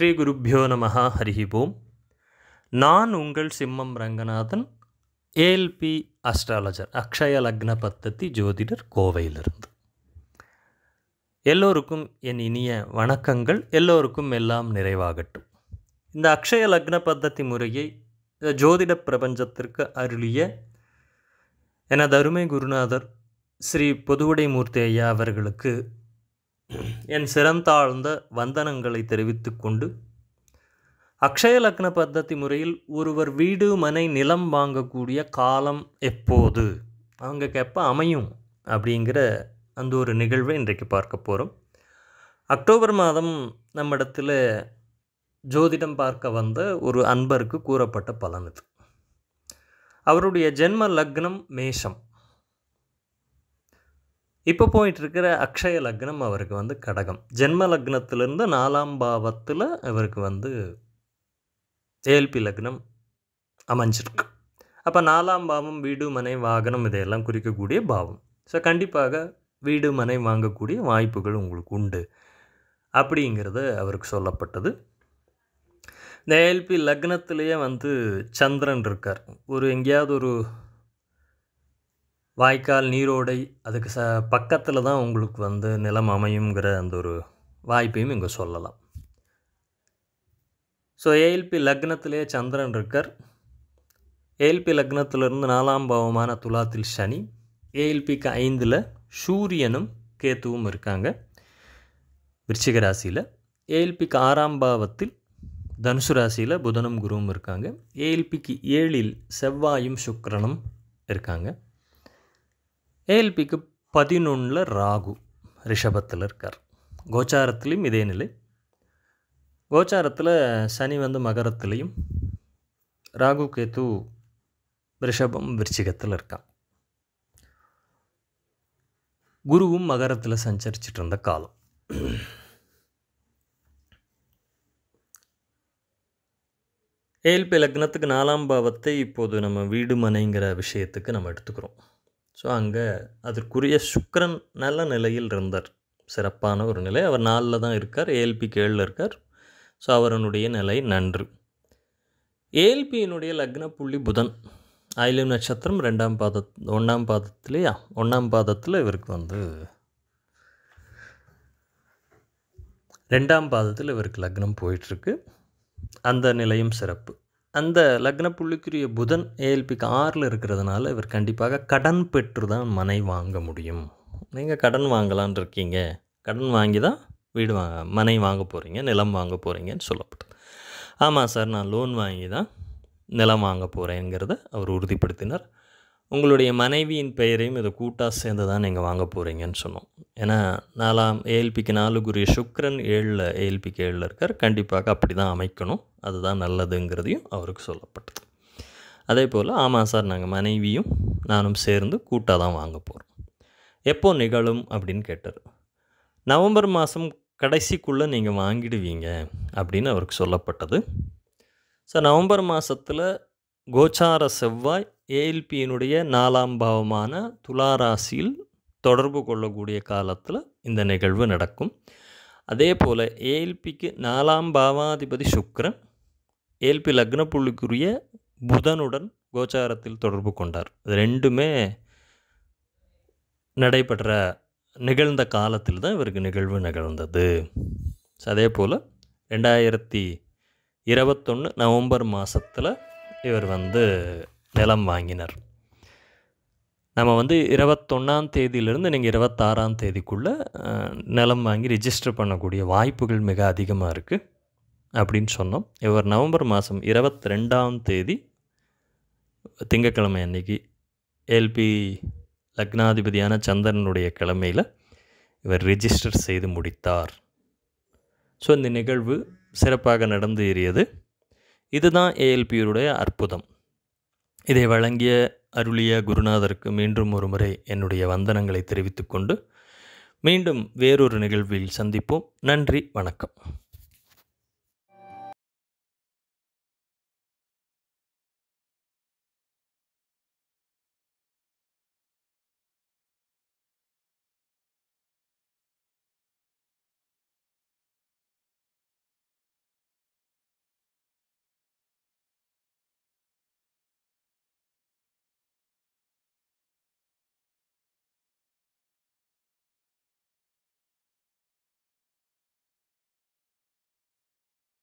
ஸ்ரீ குருப்பியோ ஹரிஹி ஓம் நான் உங்கள் சிம்மம் ரங்கநாதன் ஏஎல்பி அஸ்ட்ராலஜர் அக்ஷய லக்ன பத்தத்தி ஜோதிடர் கோவையிலிருந்து எல்லோருக்கும் என் இனிய வணக்கங்கள் எல்லோருக்கும் எல்லாம் நிறைவாகட்டும் இந்த அக்ஷய லக்ன பத்தத்தி முறையை ஜோதிட பிரபஞ்சத்திற்கு அருளிய எனது அருமை குருநாதர் ஸ்ரீ பொதுவுடைமூர்த்தி ஐயா அவர்களுக்கு என் சிறந்தாழ்ந்த வந்தனங்களை தெரிவித்து கொண்டு அக்ஷய லக்ன பத்ததி முறையில் ஒருவர் வீடு மனை நிலம் வாங்கக்கூடிய காலம் எப்போது அவங்க கேட்ப அமையும் அப்படிங்கிற அந்த ஒரு நிகழ்வை இன்றைக்கு பார்க்க போகிறோம் அக்டோபர் மாதம் நம்மிடத்தில் ஜோதிடம் பார்க்க வந்த ஒரு அன்பருக்கு கூறப்பட்ட பலன் இது அவருடைய ஜென்ம லக்னம் மேஷம் இப்போ இருக்கிற அக்ஷய லக்னம் அவருக்கு வந்து கடகம் ஜென்ம லக்னத்திலேருந்து நாலாம் பாவத்தில் இவருக்கு வந்து ஏல்பி லக்னம் அமைஞ்சிருக்கு அப்போ நாலாம் பாவம் வீடு மனை வாகனம் இதையெல்லாம் குறிக்கக்கூடிய பாவம் ஸோ கண்டிப்பாக வீடு மனை வாங்கக்கூடிய வாய்ப்புகள் உங்களுக்கு உண்டு அப்படிங்கிறது அவருக்கு சொல்லப்பட்டது இந்த ஏல்பி லக்னத்திலேயே வந்து சந்திரன் இருக்கார் ஒரு எங்கேயாவது ஒரு வாய்க்கால் நீரோடை அதுக்கு ச பக்கத்தில் தான் உங்களுக்கு வந்து நிலம் அமையுங்கிற அந்த ஒரு வாய்ப்பையும் இங்கே சொல்லலாம் ஸோ ஏஎல்பி லக்னத்திலே சந்திரன் இருக்கர் ஏஎல்பி லக்னத்திலிருந்து நாலாம் பாவமான துலாத்தில் சனி ஏஎல்பிக்கு ஐந்தில் சூரியனும் கேத்துவும் இருக்காங்க விருச்சிக ராசியில் ஏஎல்பிக்கு ஆறாம் பாவத்தில் தனுசு ராசியில் புதனும் குருவும் இருக்காங்க ஏஎல்பிக்கு ஏழில் செவ்வாயும் சுக்கரனும் இருக்காங்க ஏஎல்பிக்கு பதினொன்றில் ராகு ரிஷபத்தில் இருக்கார் கோச்சாரத்துலேயும் இதே நிலை கோச்சாரத்தில் சனி வந்து மகரத்துலேயும் ராகு கேத்து ரிஷபம் விருச்சிகத்தில் இருக்கான் குருவும் மகரத்தில் சஞ்சரிச்சிட்டு இருந்த காலம் ஏல்பி லக்னத்துக்கு நாலாம் பாவத்தை இப்போது நம்ம வீடு மனைங்கிற விஷயத்துக்கு நம்ம எடுத்துக்கிறோம் ஸோ அங்கே அதற்குரிய சுக்கரன் நல்ல நிலையில் இருந்தார் சிறப்பான ஒரு நிலை அவர் நாலில் தான் இருக்கார் ஏஎல்பி கேழில் இருக்கார் ஸோ அவரனுடைய நிலை நன்று ஏஎல்பியினுடைய லக்ன புள்ளி புதன் ஆயிலம் நட்சத்திரம் ரெண்டாம் பாத ஒன்றாம் பாதத்துலேயா ஒன்றாம் பாதத்தில் இவருக்கு வந்து ரெண்டாம் பாதத்தில் இவருக்கு லக்னம் போயிட்டுருக்கு அந்த நிலையும் சிறப்பு அந்த லக்ன புள்ளிக்குரிய புதன் ஏஎல்பிக்கு ஆறில் இருக்கிறதுனால இவர் கண்டிப்பாக கடன் பெற்று தான் மனை வாங்க முடியும் நீங்கள் கடன் வாங்கலான் இருக்கீங்க கடன் வாங்கி தான் வீடு வாங்க மனை வாங்க போகிறீங்க நிலம் வாங்க போகிறீங்கன்னு சொல்லப்படுது ஆமாம் சார் நான் லோன் வாங்கி தான் நிலம் வாங்க போகிறேங்கிறத அவர் உறுதிப்படுத்தினார் உங்களுடைய மனைவியின் பெயரையும் இதை கூட்டாக சேர்ந்து தான் நீங்கள் வாங்க போகிறீங்கன்னு சொன்னோம் ஏன்னா நாலாம் ஏஎல்பிக்கு நாலுக்குரிய சுக்ரன் ஏழில் ஏஎல்பிக்கு ஏழில் இருக்கார் கண்டிப்பாக அப்படி தான் அமைக்கணும் அதுதான் நல்லதுங்கிறதையும் அவருக்கு சொல்லப்பட்டது அதே போல் ஆமாம் சார் நாங்கள் மனைவியும் நானும் சேர்ந்து கூட்டாக தான் வாங்க போகிறோம் எப்போ நிகழும் அப்படின்னு கேட்டார் நவம்பர் மாதம் கடைசிக்குள்ளே நீங்கள் வாங்கிடுவீங்க அப்படின்னு அவருக்கு சொல்லப்பட்டது சார் நவம்பர் மாதத்தில் கோச்சார செவ்வாய் ஏஎல்பியினுடைய நாலாம் பாவமான துளாராசியில் தொடர்பு கொள்ளக்கூடிய காலத்தில் இந்த நிகழ்வு நடக்கும் அதே போல் ஏஎல்பிக்கு நாலாம் பாவாதிபதி சுக்ரன் ஏல்பி லக்ன புள்ளிக்குரிய புதனுடன் கோச்சாரத்தில் தொடர்பு கொண்டார் இது ரெண்டுமே நடைபெற்ற நிகழ்ந்த காலத்தில் தான் இவருக்கு நிகழ்வு நிகழ்ந்தது அதே போல் ரெண்டாயிரத்தி இருபத்தொன்று நவம்பர் மாதத்தில் இவர் வந்து நிலம் வாங்கினர் நம்ம வந்து இருபத்தொன்னாம் தேதியிலிருந்து நீங்கள் இருபத்தாறாம் தேதிக்குள்ளே நிலம் வாங்கி ரிஜிஸ்டர் பண்ணக்கூடிய வாய்ப்புகள் மிக அதிகமாக இருக்குது அப்படின்னு சொன்னோம் இவர் நவம்பர் மாதம் இருபத்தி ரெண்டாம் தேதி திங்கக்கிழமை அன்னைக்கு எல்பி லக்னாதிபதியான சந்திரனுடைய கிழமையில் இவர் ரிஜிஸ்டர் செய்து முடித்தார் ஸோ இந்த நிகழ்வு சிறப்பாக நடந்து ஏறியது இதுதான் ஏஎல்பியுடைய அற்புதம் இதை வழங்கிய அருளிய குருநாதருக்கு மீண்டும் ஒரு முறை என்னுடைய வந்தனங்களை தெரிவித்துக்கொண்டு மீண்டும் வேறொரு நிகழ்வில் சந்திப்போம் நன்றி வணக்கம்